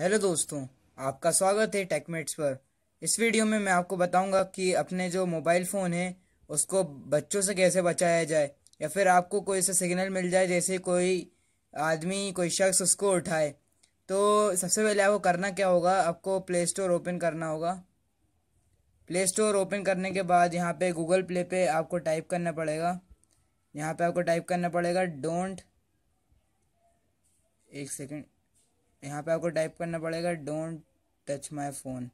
hello दोस्तों आपका स्वागत है टेकमेट्स पर इस वीडियो में मैं आपको बताऊंगा कि अपने जो मोबाइल फ़ोन है उसको बच्चों से कैसे बचाया जाए या फिर आपको कोई ऐसा सिग्नल मिल जाए जैसे कोई आदमी कोई शख्स उसको उठाए तो सबसे पहले आपको करना क्या होगा आपको प्ले स्टोर ओपन करना होगा प्ले स्टोर ओपन करने के बाद यहाँ पर गूगल प्ले पर आपको टाइप करना पड़ेगा यहाँ पर आपको टाइप करना पड़ेगा डोंट एक सेकेंड यहाँ पे आपको टाइप करना पड़ेगा डोंट टच माई फ़ोन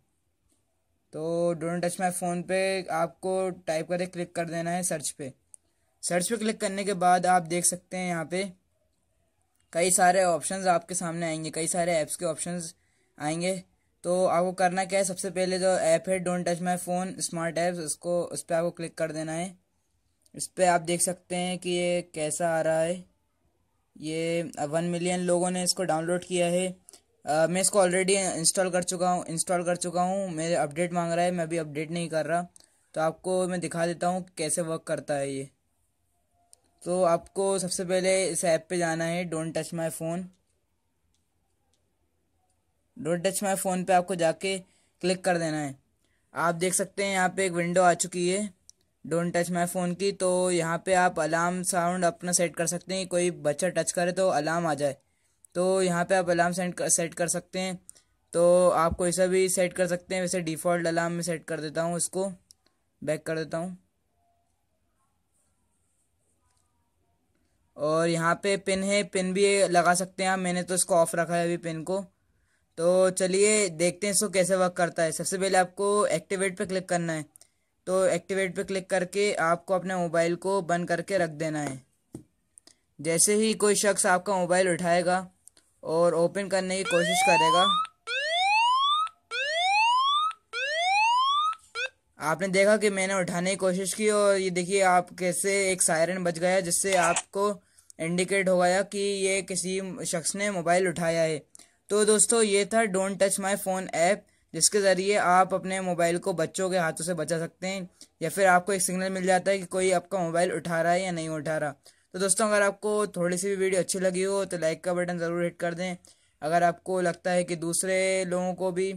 तो डोंट टच माई फ़ोन पे आपको टाइप करके क्लिक कर देना है सर्च पे सर्च पे क्लिक करने के बाद आप देख सकते हैं यहाँ पे कई सारे ऑप्शंस आपके सामने आएंगे कई सारे ऐप्स के ऑप्शंस आएंगे तो आपको करना क्या है सबसे पहले जो ऐप है don't touch my phone smart apps उसको उस पर आपको क्लिक कर देना है इस पर आप देख सकते हैं कि ये कैसा आ रहा है ये वन मिलियन लोगों ने इसको डाउनलोड किया है आ, मैं इसको ऑलरेडी इंस्टॉल कर चुका हूँ इंस्टॉल कर चुका हूँ मेरे अपडेट मांग रहा है मैं अभी अपडेट नहीं कर रहा तो आपको मैं दिखा देता हूँ कैसे वर्क करता है ये तो आपको सबसे पहले इस ऐप पे जाना है don't touch my phone don't touch my phone पे आपको जाके क्लिक कर देना है आप देख सकते हैं यहाँ पे एक विंडो आ चुकी है डोंट टच माई फ़ोन की तो यहाँ पे आप अलार्म साउंड अपना सेट कर सकते हैं कोई बच्चा टच करे तो अलार्म आ जाए तो यहाँ पे आप अलार्म सेट कर सेट कर सकते हैं तो आप कोई सा भी सेट कर सकते हैं वैसे डिफ़ॉल्ट अलार्म में सेट कर देता हूँ इसको बैक कर देता हूँ और यहाँ पे पिन है पिन भी लगा सकते हैं आप मैंने तो इसको ऑफ़ रखा है अभी पिन को तो चलिए देखते हैं इसको कैसे वर्क करता है सबसे पहले आपको एक्टिवेट पे क्लिक करना है तो एक्टिवेट पे क्लिक करके आपको अपने मोबाइल को बंद करके रख देना है जैसे ही कोई शख्स आपका मोबाइल उठाएगा और ओपन करने की कोशिश करेगा आपने देखा कि मैंने उठाने की कोशिश की और ये देखिए आप कैसे एक सायरन बज गया जिससे आपको इंडिकेट हो गया कि ये किसी शख्स ने मोबाइल उठाया है तो दोस्तों ये था don't touch my phone app जिसके ज़रिए आप अपने मोबाइल को बच्चों के हाथों से बचा सकते हैं या फिर आपको एक सिग्नल मिल जाता है कि कोई आपका मोबाइल उठा रहा है या नहीं उठा रहा तो दोस्तों अगर आपको थोड़ी सी भी वीडियो अच्छी लगी हो तो लाइक का बटन ज़रूर हिट कर दें अगर आपको लगता है कि दूसरे लोगों को भी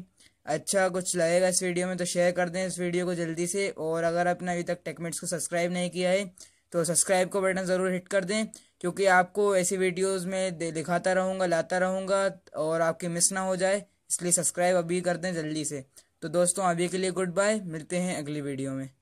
अच्छा कुछ लगेगा इस वीडियो में तो शेयर कर दें इस वीडियो को जल्दी से और अगर आपने अभी तक टेकमेट्स को सब्सक्राइब नहीं किया है तो सब्सक्राइब का बटन ज़रूर हिट कर दें क्योंकि आपको ऐसी वीडियोस में दिखाता रहूँगा लाता रहूँगा और आपकी मिस ना हो जाए इसलिए सब्सक्राइब अभी कर दें जल्दी से तो दोस्तों अभी के लिए गुड बाय मिलते हैं अगली वीडियो में